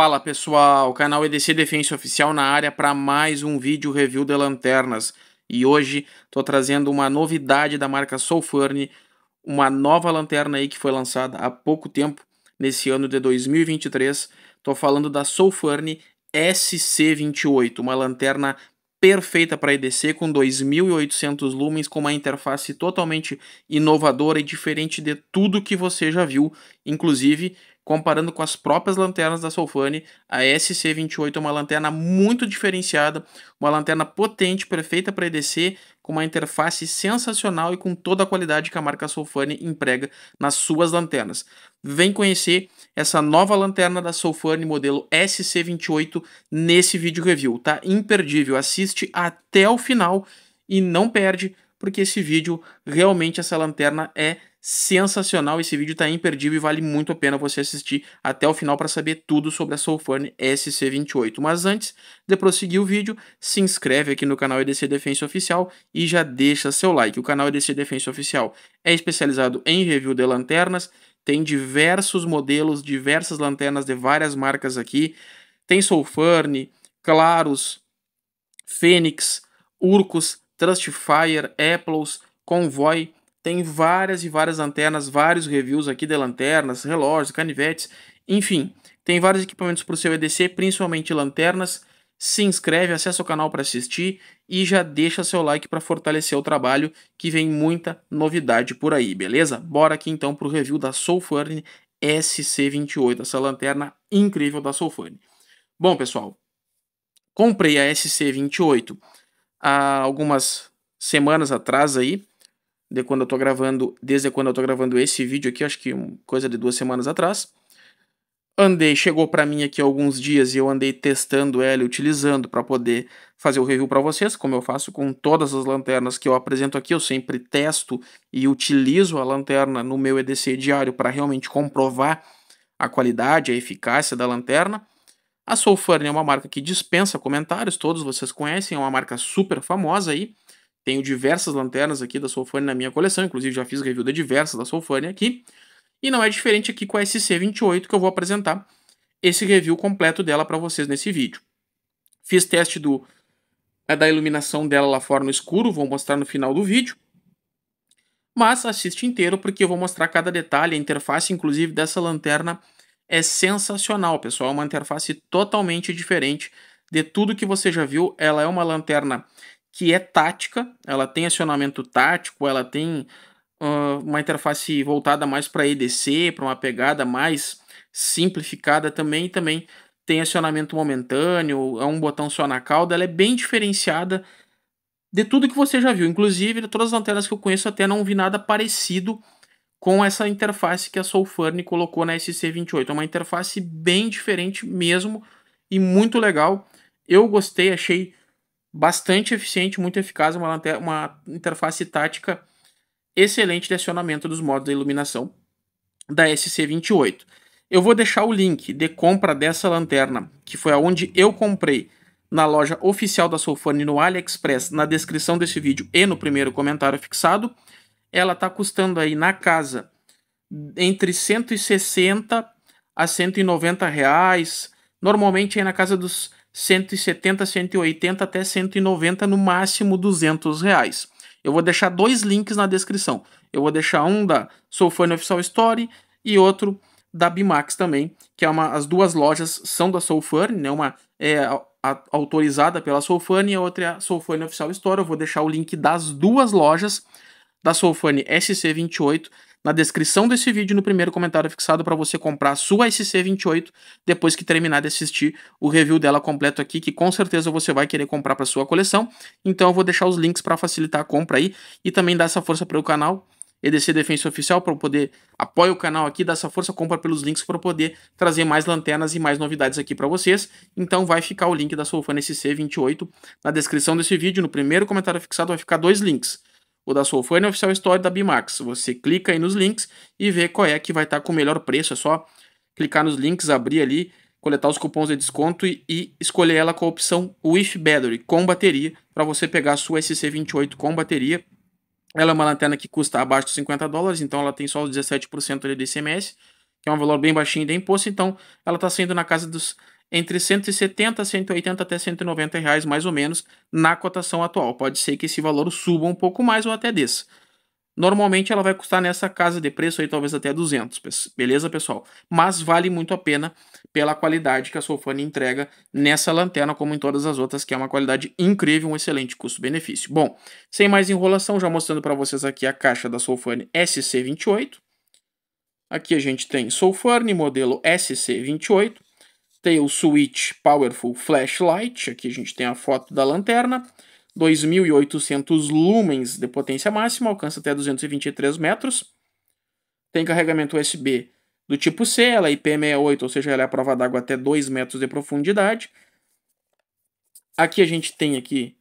Fala pessoal, o canal EDC Defensor Oficial na área para mais um vídeo review de lanternas e hoje estou trazendo uma novidade da marca Soulfurne, uma nova lanterna aí que foi lançada há pouco tempo, nesse ano de 2023. Estou falando da Soulfurne SC28, uma lanterna perfeita para EDC com 2.800 lumens, com uma interface totalmente inovadora e diferente de tudo que você já viu, inclusive Comparando com as próprias lanternas da Solfane, a SC28 é uma lanterna muito diferenciada, uma lanterna potente, perfeita para EDC, com uma interface sensacional e com toda a qualidade que a marca Solfane emprega nas suas lanternas. Vem conhecer essa nova lanterna da Solfane modelo SC28 nesse vídeo review, tá? Imperdível, assiste até o final e não perde, porque esse vídeo realmente essa lanterna é sensacional. Esse vídeo está imperdível e vale muito a pena você assistir até o final para saber tudo sobre a Soulfurn SC28. Mas antes de prosseguir o vídeo, se inscreve aqui no canal EDC Defense Oficial e já deixa seu like. O canal EDC Defense Oficial é especializado em review de lanternas, tem diversos modelos, diversas lanternas de várias marcas aqui. Tem Soulfurn, Claros, Fênix, Urcos, Trustfire, Apples, Convoy, tem várias e várias lanternas, vários reviews aqui de lanternas, relógios, canivetes, enfim, tem vários equipamentos para o seu EDC, principalmente lanternas. Se inscreve, acessa o canal para assistir e já deixa seu like para fortalecer o trabalho que vem muita novidade por aí, beleza? Bora aqui então para o review da Soulfurne SC28, essa lanterna incrível da Soulfurne. Bom, pessoal, comprei a SC28 há algumas semanas atrás aí, de quando eu tô gravando, desde quando eu tô gravando esse vídeo aqui, acho que coisa de duas semanas atrás. Andei, chegou para mim aqui alguns dias e eu andei testando ela e utilizando para poder fazer o review para vocês, como eu faço com todas as lanternas que eu apresento aqui, eu sempre testo e utilizo a lanterna no meu EDC diário para realmente comprovar a qualidade, a eficácia da lanterna. A Soulfurn é uma marca que dispensa comentários, todos vocês conhecem, é uma marca super famosa aí. Tenho diversas lanternas aqui da Solfane na minha coleção, inclusive já fiz review de diversas da Solfane aqui. E não é diferente aqui com a SC28 que eu vou apresentar esse review completo dela para vocês nesse vídeo. Fiz teste do, é, da iluminação dela lá fora no escuro, vou mostrar no final do vídeo. Mas assiste inteiro porque eu vou mostrar cada detalhe, a interface inclusive dessa lanterna é sensacional, pessoal. É uma interface totalmente diferente de tudo que você já viu. Ela é uma lanterna que é tática, ela tem acionamento tático, ela tem uh, uma interface voltada mais para EDC, para uma pegada mais simplificada também, e também tem acionamento momentâneo, é um botão só na cauda, ela é bem diferenciada de tudo que você já viu. Inclusive, de todas as lanternas que eu conheço, até não vi nada parecido com essa interface que a Soulfurne colocou na SC28. É uma interface bem diferente mesmo e muito legal. Eu gostei, achei bastante eficiente, muito eficaz, uma, uma interface tática excelente de acionamento dos modos de iluminação da SC28. Eu vou deixar o link de compra dessa lanterna, que foi aonde eu comprei na loja oficial da Solfone no AliExpress, na descrição desse vídeo e no primeiro comentário fixado. Ela está custando aí na casa entre 160 a 190 reais, normalmente aí na casa dos 170, 180 até 190, no máximo 200 reais. Eu vou deixar dois links na descrição. Eu vou deixar um da Soulfone Official Story e outro da Bimax também, que é uma, as duas lojas são da Soulfone, né? Uma é a, a, autorizada pela Soulfone e a outra é a Soulfone Official Story. Eu vou deixar o link das duas lojas da Soulfone SC28 na descrição desse vídeo, no primeiro comentário fixado, para você comprar a sua SC28 depois que terminar de assistir o review dela completo aqui, que com certeza você vai querer comprar para sua coleção. Então eu vou deixar os links para facilitar a compra aí e também dar essa força para o canal. EDC Defensa Oficial para poder apoiar o canal aqui, dar essa força, compra pelos links para poder trazer mais lanternas e mais novidades aqui para vocês. Então vai ficar o link da Solfana SC28 na descrição desse vídeo, no primeiro comentário fixado vai ficar dois links. O da Soulfone é oficial Store da Bimax. Você clica aí nos links e vê qual é que vai estar tá com o melhor preço. É só clicar nos links, abrir ali, coletar os cupons de desconto e, e escolher ela com a opção With Battery, com bateria, para você pegar a sua SC28 com bateria. Ela é uma lanterna que custa abaixo de 50 dólares, então ela tem só os 17% de ICMS, que é um valor bem baixinho de imposto, então ela está saindo na casa dos entre 170, 180 até 190 reais mais ou menos na cotação atual. Pode ser que esse valor suba um pouco mais ou até desça. Normalmente ela vai custar nessa casa de preço aí talvez até 200, beleza pessoal? Mas vale muito a pena pela qualidade que a Solfane entrega nessa lanterna como em todas as outras, que é uma qualidade incrível, um excelente custo-benefício. Bom, sem mais enrolação, já mostrando para vocês aqui a caixa da Solfane SC28. Aqui a gente tem Solfane modelo SC28. Tem o Switch Powerful Flashlight, aqui a gente tem a foto da lanterna, 2.800 lumens de potência máxima, alcança até 223 metros. Tem carregamento USB do tipo C, ela é IP68, ou seja, ela é a prova d'água até 2 metros de profundidade. Aqui a gente tem aqui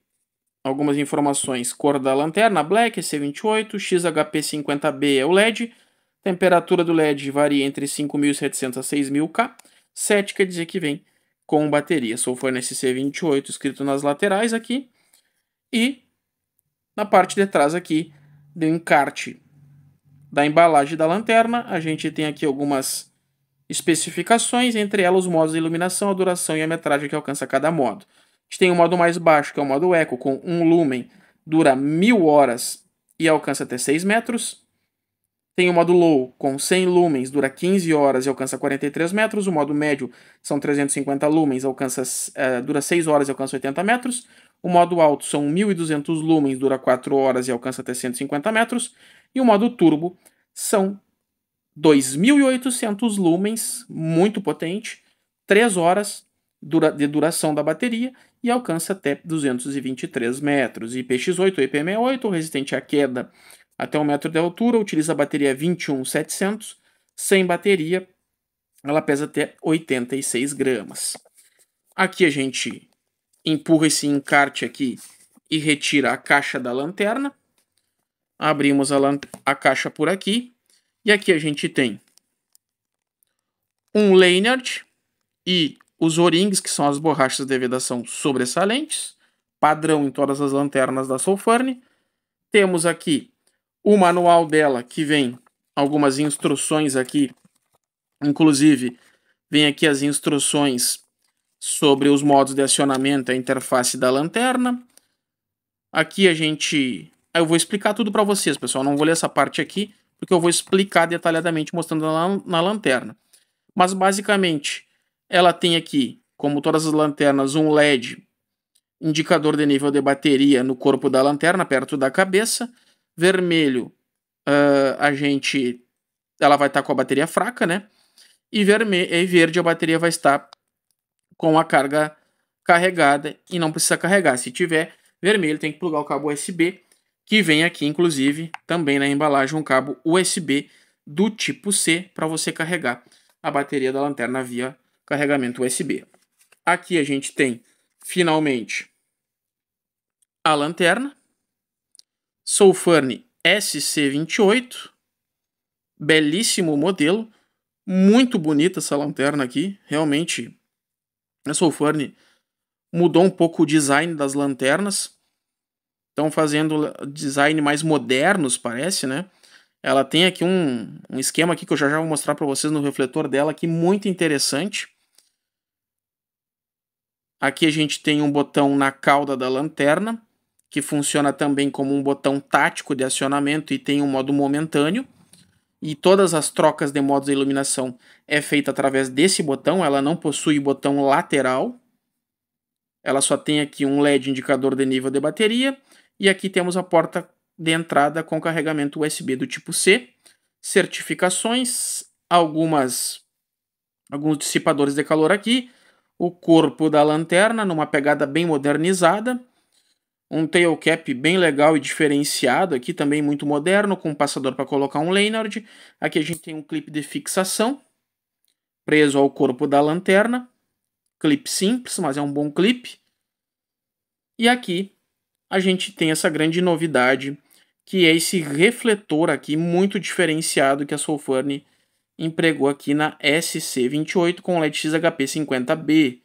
algumas informações, cor da lanterna, black, C28, XHP50B é o LED, temperatura do LED varia entre 5.700 a 6.000K, 7 quer dizer que vem com bateria Sulfone c 28 escrito nas laterais aqui. E na parte de trás aqui do encarte da embalagem da lanterna, a gente tem aqui algumas especificações, entre elas os modos de iluminação, a duração e a metragem que alcança cada modo. A gente tem o um modo mais baixo, que é o modo Eco, com um lumen, dura mil horas e alcança até 6 metros. Tem o modo low com 100 lumens, dura 15 horas e alcança 43 metros. O modo médio são 350 lumens, alcança, uh, dura 6 horas e alcança 80 metros. O modo alto são 1200 lumens, dura 4 horas e alcança até 150 metros. E o modo turbo são 2800 lumens, muito potente, 3 horas dura, de duração da bateria e alcança até 223 metros. IPX8 IP68, resistente à queda até 1 metro de altura, utiliza a bateria 21700, sem bateria, ela pesa até 86 gramas. Aqui a gente empurra esse encarte aqui e retira a caixa da lanterna. Abrimos a, lan a caixa por aqui. E aqui a gente tem um Leinert e os O-rings, que são as borrachas de vedação sobressalentes, padrão em todas as lanternas da Solfarne. Temos aqui o manual dela, que vem algumas instruções aqui, inclusive vem aqui as instruções sobre os modos de acionamento, a interface da lanterna. Aqui a gente... Eu vou explicar tudo para vocês, pessoal. Não vou ler essa parte aqui, porque eu vou explicar detalhadamente mostrando na, na lanterna. Mas, basicamente, ela tem aqui, como todas as lanternas, um LED, indicador de nível de bateria no corpo da lanterna, perto da cabeça. Vermelho, uh, a gente. Ela vai estar tá com a bateria fraca, né? E, vermelho e verde, a bateria vai estar com a carga carregada e não precisa carregar. Se tiver vermelho, tem que plugar o cabo USB, que vem aqui, inclusive, também na embalagem, um cabo USB do tipo C para você carregar a bateria da lanterna via carregamento USB. Aqui a gente tem, finalmente, a lanterna, Soulfurn SC28, belíssimo modelo, muito bonita essa lanterna aqui, realmente a Soulfurn mudou um pouco o design das lanternas, estão fazendo design mais modernos, parece, né? Ela tem aqui um, um esquema aqui que eu já já vou mostrar para vocês no refletor dela, que muito interessante. Aqui a gente tem um botão na cauda da lanterna, que funciona também como um botão tático de acionamento e tem um modo momentâneo. E todas as trocas de modos de iluminação é feita através desse botão, ela não possui botão lateral. Ela só tem aqui um LED indicador de nível de bateria e aqui temos a porta de entrada com carregamento USB do tipo C, certificações, algumas alguns dissipadores de calor aqui, o corpo da lanterna numa pegada bem modernizada um tail cap bem legal e diferenciado aqui, também muito moderno, com um passador para colocar um Leonard. Aqui a gente tem um clipe de fixação, preso ao corpo da lanterna. Clipe simples, mas é um bom clipe. E aqui a gente tem essa grande novidade, que é esse refletor aqui muito diferenciado que a Soulfurne empregou aqui na SC28 com LED XHP50B.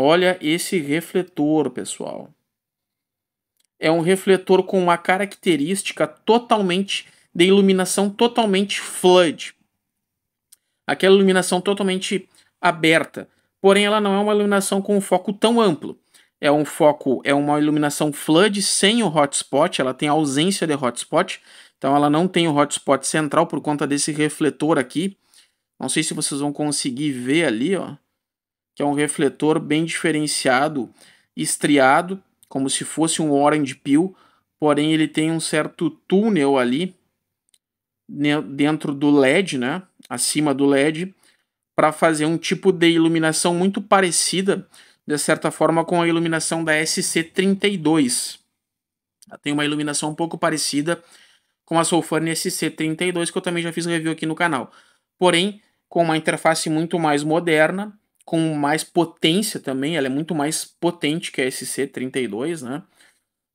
Olha esse refletor, pessoal. É um refletor com uma característica totalmente de iluminação totalmente flood. Aquela iluminação totalmente aberta. Porém, ela não é uma iluminação com um foco tão amplo. É um foco, é uma iluminação flood sem o hotspot, ela tem ausência de hotspot, então ela não tem o hotspot central por conta desse refletor aqui. Não sei se vocês vão conseguir ver ali, ó que é um refletor bem diferenciado, estriado, como se fosse um orange peel, porém ele tem um certo túnel ali né, dentro do LED, né, acima do LED, para fazer um tipo de iluminação muito parecida, de certa forma, com a iluminação da SC32. Tem uma iluminação um pouco parecida com a Soulfurne SC32, que eu também já fiz review aqui no canal. Porém, com uma interface muito mais moderna, com mais potência também, ela é muito mais potente que a SC32, né?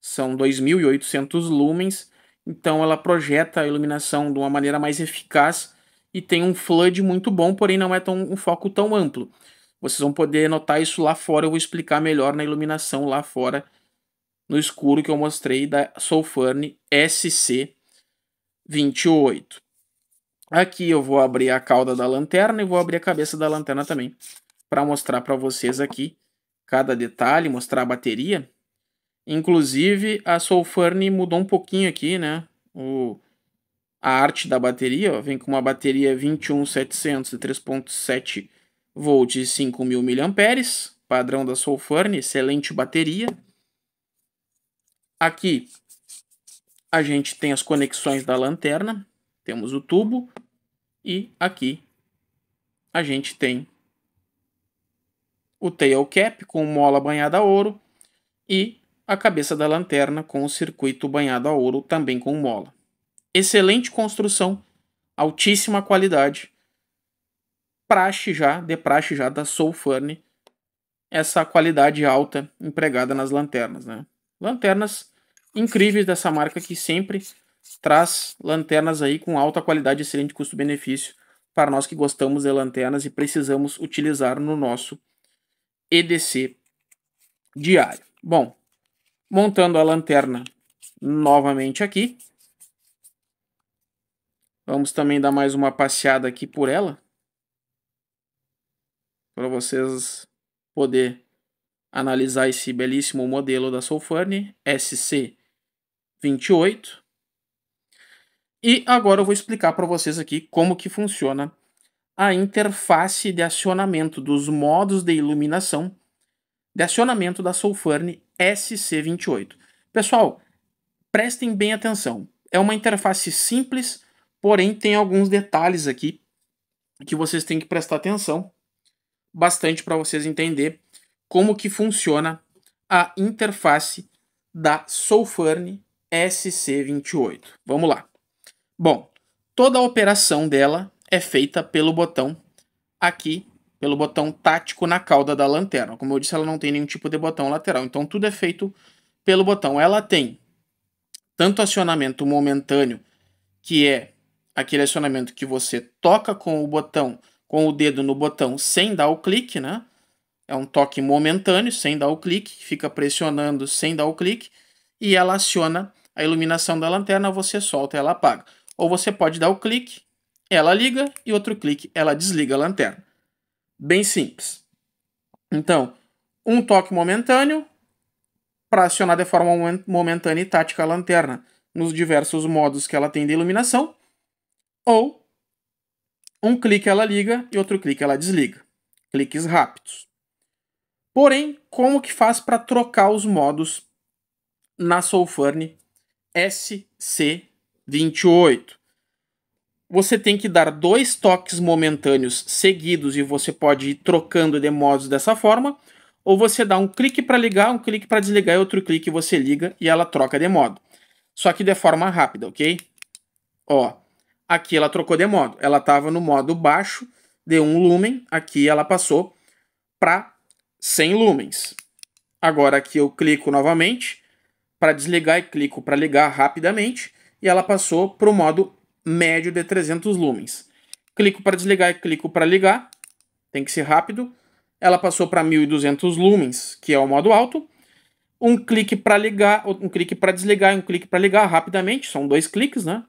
São 2.800 lumens, então ela projeta a iluminação de uma maneira mais eficaz e tem um flood muito bom, porém não é tão, um foco tão amplo. Vocês vão poder notar isso lá fora, eu vou explicar melhor na iluminação lá fora, no escuro que eu mostrei da Soulfurn SC28. Aqui eu vou abrir a cauda da lanterna e vou abrir a cabeça da lanterna também, para mostrar para vocês aqui cada detalhe, mostrar a bateria. Inclusive, a Soulfurne mudou um pouquinho aqui, né? O, a arte da bateria, ó, vem com uma bateria 21700 de 3.7 volts e 5000 mAh, padrão da Soulfurne, excelente bateria. Aqui a gente tem as conexões da lanterna, temos o tubo e aqui a gente tem o tail cap com mola banhada a ouro e a cabeça da lanterna com o circuito banhado a ouro também com mola. Excelente construção, altíssima qualidade. Praxe já, de praxe já da Soulfurne, essa qualidade alta empregada nas lanternas, né? Lanternas incríveis dessa marca que sempre traz lanternas aí com alta qualidade, excelente custo-benefício para nós que gostamos de lanternas e precisamos utilizar no nosso EDC diário. Bom, montando a lanterna novamente aqui. Vamos também dar mais uma passeada aqui por ela. Para vocês poder analisar esse belíssimo modelo da Solfurne SC28. E agora eu vou explicar para vocês aqui como que funciona a interface de acionamento dos modos de iluminação de acionamento da Soulfurne SC28. Pessoal, prestem bem atenção. É uma interface simples, porém tem alguns detalhes aqui que vocês têm que prestar atenção bastante para vocês entender como que funciona a interface da Soulfurne SC28. Vamos lá. Bom, toda a operação dela é feita pelo botão aqui, pelo botão tático na cauda da lanterna. Como eu disse, ela não tem nenhum tipo de botão lateral, então tudo é feito pelo botão. Ela tem tanto acionamento momentâneo, que é aquele acionamento que você toca com o botão, com o dedo no botão sem dar o clique, né? É um toque momentâneo, sem dar o clique, fica pressionando sem dar o clique, e ela aciona a iluminação da lanterna, você solta e ela apaga. Ou você pode dar o clique, ela liga e outro clique ela desliga a lanterna. Bem simples. Então, um toque momentâneo para acionar de forma momentânea e tática a lanterna nos diversos modos que ela tem de iluminação, ou um clique ela liga e outro clique ela desliga. Cliques rápidos. Porém, como que faz para trocar os modos na Soulfurne SC28? Você tem que dar dois toques momentâneos seguidos e você pode ir trocando de modos dessa forma. Ou você dá um clique para ligar, um clique para desligar e outro clique você liga e ela troca de modo. Só que de forma rápida, ok? Ó, aqui ela trocou de modo. Ela estava no modo baixo de um lumen, aqui ela passou para 100 lumens. Agora aqui eu clico novamente para desligar e clico para ligar rapidamente e ela passou para o modo médio de 300 lumens. Clico para desligar e clico para ligar. Tem que ser rápido. Ela passou para 1200 lumens, que é o modo alto. Um clique para ligar, um clique para desligar e um clique para ligar rapidamente. São dois cliques, né?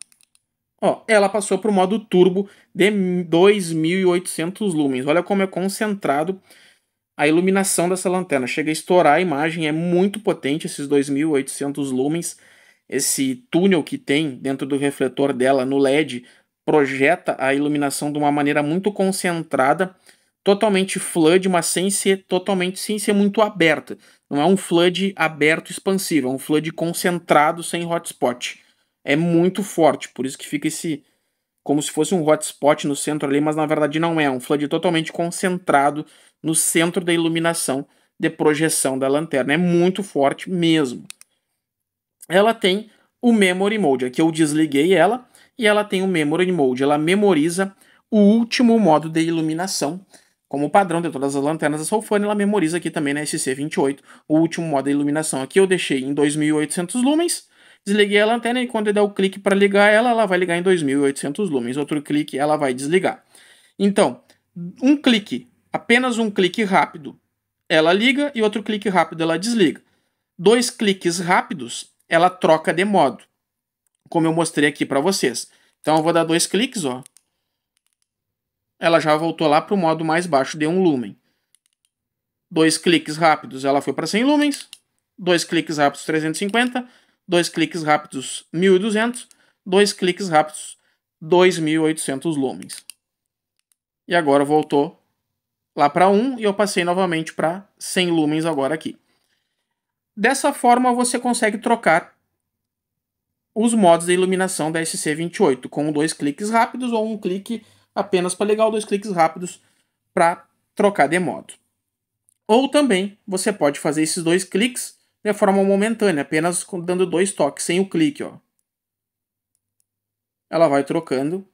Ó, ela passou para o modo turbo de 2800 lumens. Olha como é concentrado a iluminação dessa lanterna. Chega a estourar a imagem, é muito potente esses 2800 lumens esse túnel que tem dentro do refletor dela no LED projeta a iluminação de uma maneira muito concentrada, totalmente flood, mas sem ser totalmente sem ser muito aberta. Não é um flood aberto expansivo, é um flood concentrado sem hotspot. É muito forte, por isso que fica esse como se fosse um hotspot no centro ali, mas na verdade não é, é um flood totalmente concentrado no centro da iluminação de projeção da lanterna. É muito forte mesmo ela tem o memory mode. Aqui eu desliguei ela e ela tem o memory mode. Ela memoriza o último modo de iluminação. Como padrão de todas as lanternas da Solfane, ela memoriza aqui também na SC28 o último modo de iluminação. Aqui eu deixei em 2800 lumens, desliguei a lanterna e quando eu der o clique para ligar ela, ela vai ligar em 2800 lumens. Outro clique, ela vai desligar. Então, um clique, apenas um clique rápido, ela liga e outro clique rápido ela desliga. Dois cliques rápidos, ela troca de modo, como eu mostrei aqui para vocês. Então eu vou dar dois cliques, ó. Ela já voltou lá para o modo mais baixo de 1 um lumen. Dois cliques rápidos, ela foi para 100 lumens. Dois cliques rápidos, 350. Dois cliques rápidos, 1200. Dois cliques rápidos, 2800 lumens. E agora voltou lá para 1 e eu passei novamente para 100 lumens agora aqui. Dessa forma, você consegue trocar os modos de iluminação da SC28 com dois cliques rápidos ou um clique apenas para ligar ou dois cliques rápidos para trocar de modo. Ou também você pode fazer esses dois cliques de forma momentânea, apenas dando dois toques, sem o clique. Ó. Ela vai trocando.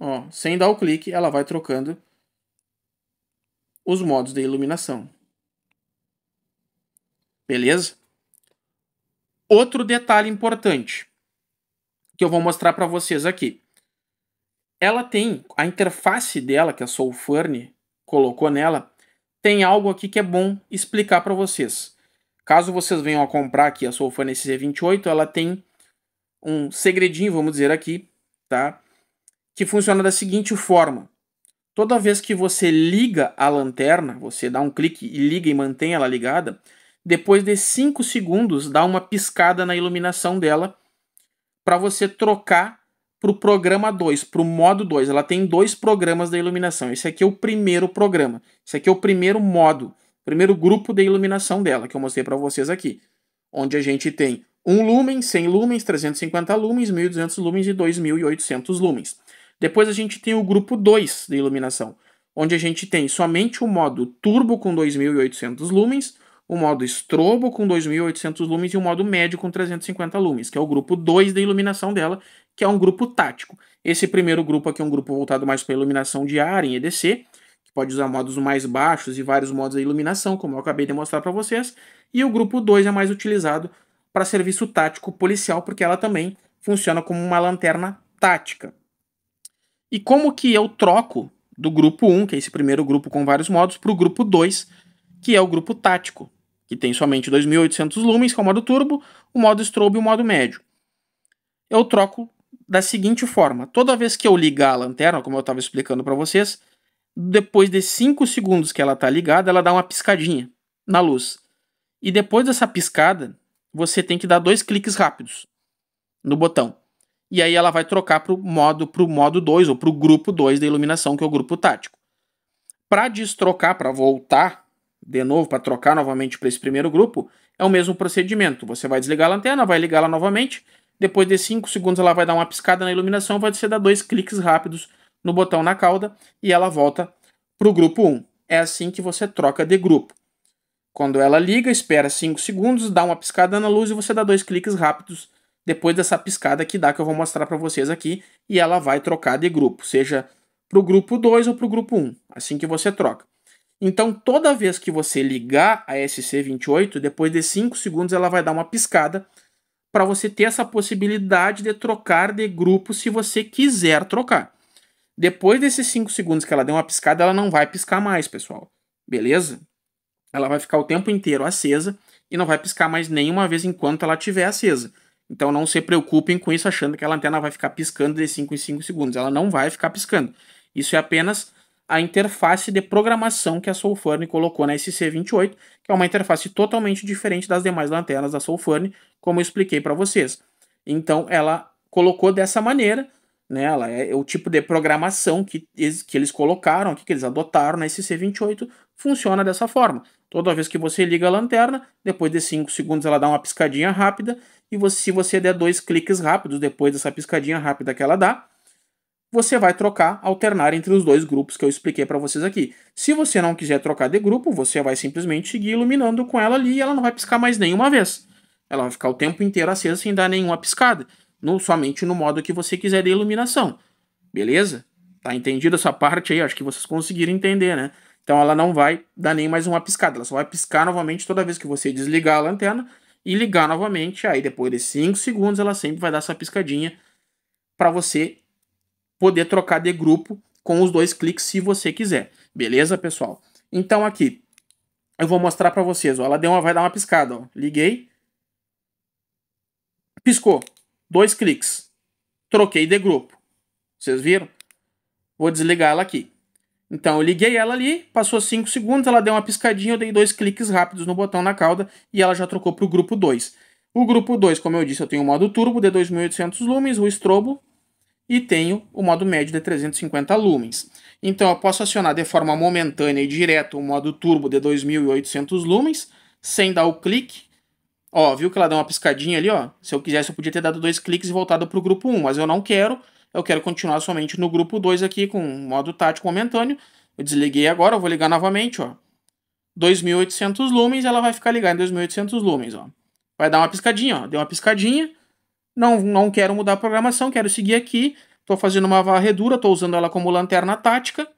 Ó, sem dar o clique, ela vai trocando os modos de iluminação. Beleza? Outro detalhe importante que eu vou mostrar para vocês aqui. Ela tem a interface dela que a Soulfurne colocou nela, tem algo aqui que é bom explicar para vocês. Caso vocês venham a comprar aqui a Soulfurne SC28, ela tem um segredinho, vamos dizer aqui, tá? Que funciona da seguinte forma. Toda vez que você liga a lanterna, você dá um clique e liga e mantém ela ligada, depois de 5 segundos, dá uma piscada na iluminação dela para você trocar para o programa 2, para o modo 2. Ela tem dois programas da iluminação. Esse aqui é o primeiro programa. Esse aqui é o primeiro modo, primeiro grupo de iluminação dela, que eu mostrei para vocês aqui. Onde a gente tem um lumen, 100 lumens, 350 lumens, 1200 lumens e 2800 lumens. Depois a gente tem o grupo 2 de iluminação, onde a gente tem somente o modo turbo com 2800 lumens, o modo estrobo com 2.800 lumens e o modo médio com 350 lumens, que é o grupo 2 da iluminação dela, que é um grupo tático. Esse primeiro grupo aqui é um grupo voltado mais para iluminação de ar em EDC, que pode usar modos mais baixos e vários modos de iluminação, como eu acabei de mostrar para vocês. E o grupo 2 é mais utilizado para serviço tático policial, porque ela também funciona como uma lanterna tática. E como que eu troco do grupo 1, que é esse primeiro grupo com vários modos, para o grupo 2, que é o grupo tático? que tem somente 2.800 lumens, que é o modo turbo, o modo strobe e o modo médio. Eu troco da seguinte forma: toda vez que eu ligar a lanterna, como eu estava explicando para vocês, depois de 5 segundos que ela está ligada, ela dá uma piscadinha na luz. E depois dessa piscada, você tem que dar dois cliques rápidos no botão. E aí ela vai trocar para o modo, pro modo 2 ou para o grupo 2 da iluminação, que é o grupo tático. Para destrocar, para voltar de novo para trocar novamente para esse primeiro grupo, é o mesmo procedimento. Você vai desligar a lanterna, vai ligá-la novamente, depois de 5 segundos ela vai dar uma piscada na iluminação, vai você dar dois cliques rápidos no botão na cauda e ela volta para o grupo 1. É assim que você troca de grupo. Quando ela liga, espera 5 segundos, dá uma piscada na luz e você dá dois cliques rápidos depois dessa piscada que dá, que eu vou mostrar para vocês aqui, e ela vai trocar de grupo, seja para o grupo 2 ou para o grupo 1, um, assim que você troca. Então, toda vez que você ligar a SC28, depois de 5 segundos ela vai dar uma piscada para você ter essa possibilidade de trocar de grupo se você quiser trocar. Depois desses 5 segundos que ela deu uma piscada, ela não vai piscar mais, pessoal. Beleza? Ela vai ficar o tempo inteiro acesa e não vai piscar mais nenhuma vez enquanto ela estiver acesa. Então não se preocupem com isso achando que a lanterna vai ficar piscando de 5 em 5 segundos. Ela não vai ficar piscando. Isso é apenas a interface de programação que a Soulfurne colocou na SC28, que é uma interface totalmente diferente das demais lanternas da Soulfurne, como eu expliquei para vocês. Então ela colocou dessa maneira, né? Ela é o tipo de programação que, que eles colocaram aqui, que eles adotaram na SC28, funciona dessa forma. Toda vez que você liga a lanterna, depois de 5 segundos ela dá uma piscadinha rápida, e você, se você der dois cliques rápidos depois dessa piscadinha rápida que ela dá, você vai trocar, alternar entre os dois grupos que eu expliquei para vocês aqui. Se você não quiser trocar de grupo, você vai simplesmente seguir iluminando com ela ali e ela não vai piscar mais nenhuma vez. Ela vai ficar o tempo inteiro acesa sem dar nenhuma piscada, no, somente no modo que você quiser de iluminação. Beleza? Tá entendido essa parte aí? Acho que vocês conseguiram entender, né? Então ela não vai dar nem mais uma piscada, ela só vai piscar novamente toda vez que você desligar a lanterna e ligar novamente. Aí depois de 5 segundos ela sempre vai dar essa piscadinha para você poder trocar de grupo com os dois cliques se você quiser. Beleza, pessoal? Então aqui, eu vou mostrar para vocês. Ó, ela deu uma, vai dar uma piscada. Ó. Liguei. Piscou. Dois cliques. Troquei de grupo. Vocês viram? Vou desligar ela aqui. Então eu liguei ela ali, passou 5 segundos, ela deu uma piscadinha, eu dei dois cliques rápidos no botão na cauda e ela já trocou para o grupo 2. O grupo 2, como eu disse, eu tenho o modo turbo de 2800 lumens, o strobo e tenho o modo médio de 350 lumens. Então eu posso acionar de forma momentânea e direto o modo turbo de 2800 lumens, sem dar o clique. Ó, viu que ela deu uma piscadinha ali, ó? Se eu quisesse eu podia ter dado dois cliques e voltado para o grupo 1, mas eu não quero. Eu quero continuar somente no grupo 2 aqui com modo tático momentâneo. Eu desliguei agora, eu vou ligar novamente, ó. 2800 lumens, ela vai ficar ligada em 2800 lumens, ó. Vai dar uma piscadinha, ó. Deu uma piscadinha. Não, não quero mudar a programação, quero seguir aqui. Estou fazendo uma varredura, estou usando ela como lanterna tática.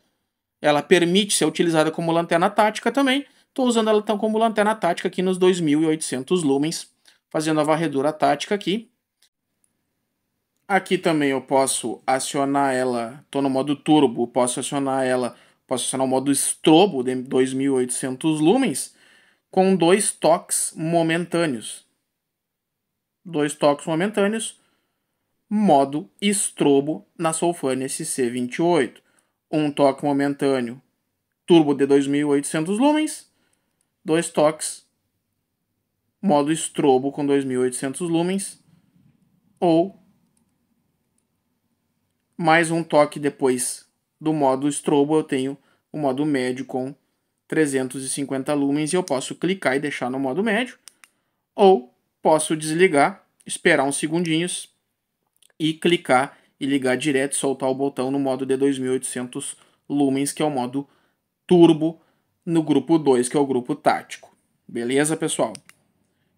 Ela permite ser utilizada como lanterna tática também. Estou usando ela então como lanterna tática aqui nos 2.800 lumens, fazendo a varredura tática aqui. Aqui também eu posso acionar ela, estou no modo turbo, posso acionar ela, posso acionar o modo estrobo de 2.800 lumens com dois toques momentâneos dois toques momentâneos, modo estrobo na Solfane SC28. Um toque momentâneo turbo de 2800 lumens, dois toques modo estrobo com 2800 lumens ou mais um toque depois do modo estrobo eu tenho o modo médio com 350 lumens e eu posso clicar e deixar no modo médio ou posso desligar, esperar uns segundinhos e clicar e ligar direto, soltar o botão no modo de 2800 lumens, que é o modo turbo no grupo 2, que é o grupo tático. Beleza, pessoal?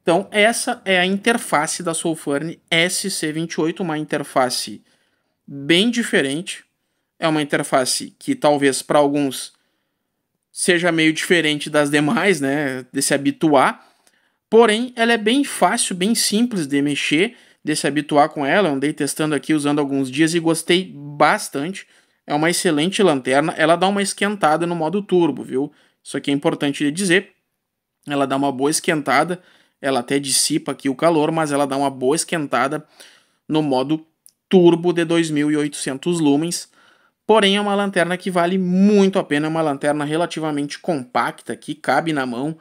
Então, essa é a interface da Soulfurne SC28, uma interface bem diferente. É uma interface que talvez para alguns seja meio diferente das demais, né? De se habituar. Porém, ela é bem fácil, bem simples de mexer, de se habituar com ela. Eu andei testando aqui usando alguns dias e gostei bastante. É uma excelente lanterna. Ela dá uma esquentada no modo turbo, viu? Isso aqui é importante dizer. Ela dá uma boa esquentada. Ela até dissipa aqui o calor, mas ela dá uma boa esquentada no modo turbo de 2800 lumens. Porém, é uma lanterna que vale muito a pena. É uma lanterna relativamente compacta que cabe na mão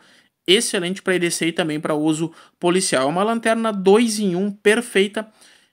excelente para EDC e também para uso policial. É uma lanterna 2 em 1 um, perfeita.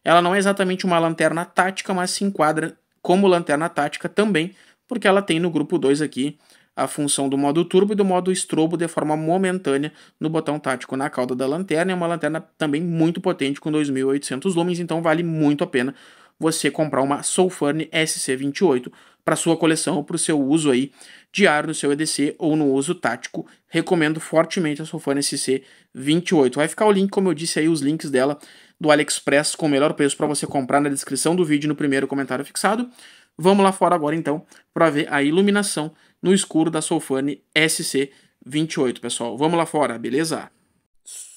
Ela não é exatamente uma lanterna tática, mas se enquadra como lanterna tática também, porque ela tem no grupo 2 aqui a função do modo turbo e do modo estrobo de forma momentânea no botão tático na cauda da lanterna. É uma lanterna também muito potente com 2.800 lumens, então vale muito a pena você comprar uma Soulfurn SC28 para sua coleção ou para o seu uso aí diário no seu EDC ou no uso tático. Recomendo fortemente a Soulfurn SC28. Vai ficar o link, como eu disse aí, os links dela do AliExpress com o melhor preço para você comprar na descrição do vídeo no primeiro comentário fixado. Vamos lá fora agora então para ver a iluminação no escuro da Soulfurn SC28, pessoal. Vamos lá fora, beleza?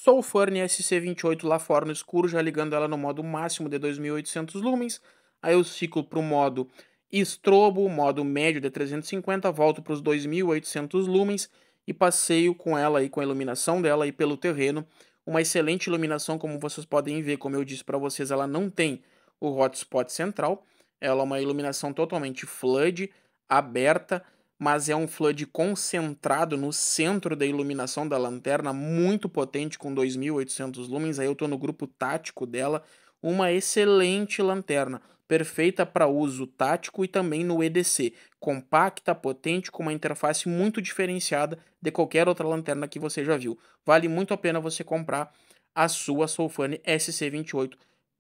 Soulfurn SC28 lá fora no escuro, já ligando ela no modo máximo de 2800 lumens. Aí eu ciclo para o modo estrobo, modo médio de 350, volto para os 2800 lumens e passeio com ela e com a iluminação dela e pelo terreno. Uma excelente iluminação, como vocês podem ver, como eu disse para vocês, ela não tem o hotspot central. Ela é uma iluminação totalmente flood, aberta, mas é um flood concentrado no centro da iluminação da lanterna, muito potente, com 2.800 lumens. Aí eu estou no grupo tático dela. Uma excelente lanterna, perfeita para uso tático e também no EDC. Compacta, potente, com uma interface muito diferenciada de qualquer outra lanterna que você já viu. Vale muito a pena você comprar a sua Soulfane SC28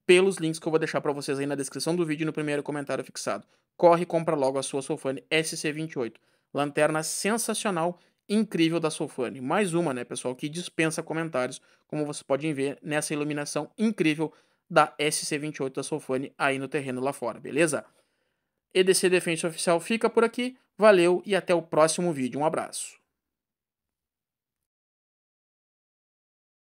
pelos links que eu vou deixar para vocês aí na descrição do vídeo e no primeiro comentário fixado. Corre e compra logo a sua Soulfane SC28. Lanterna sensacional, incrível da Solfane. Mais uma, né, pessoal, que dispensa comentários, como vocês podem ver nessa iluminação incrível da SC28 da Solfane aí no terreno lá fora, beleza? EDC Defensa Oficial fica por aqui, valeu e até o próximo vídeo. Um abraço.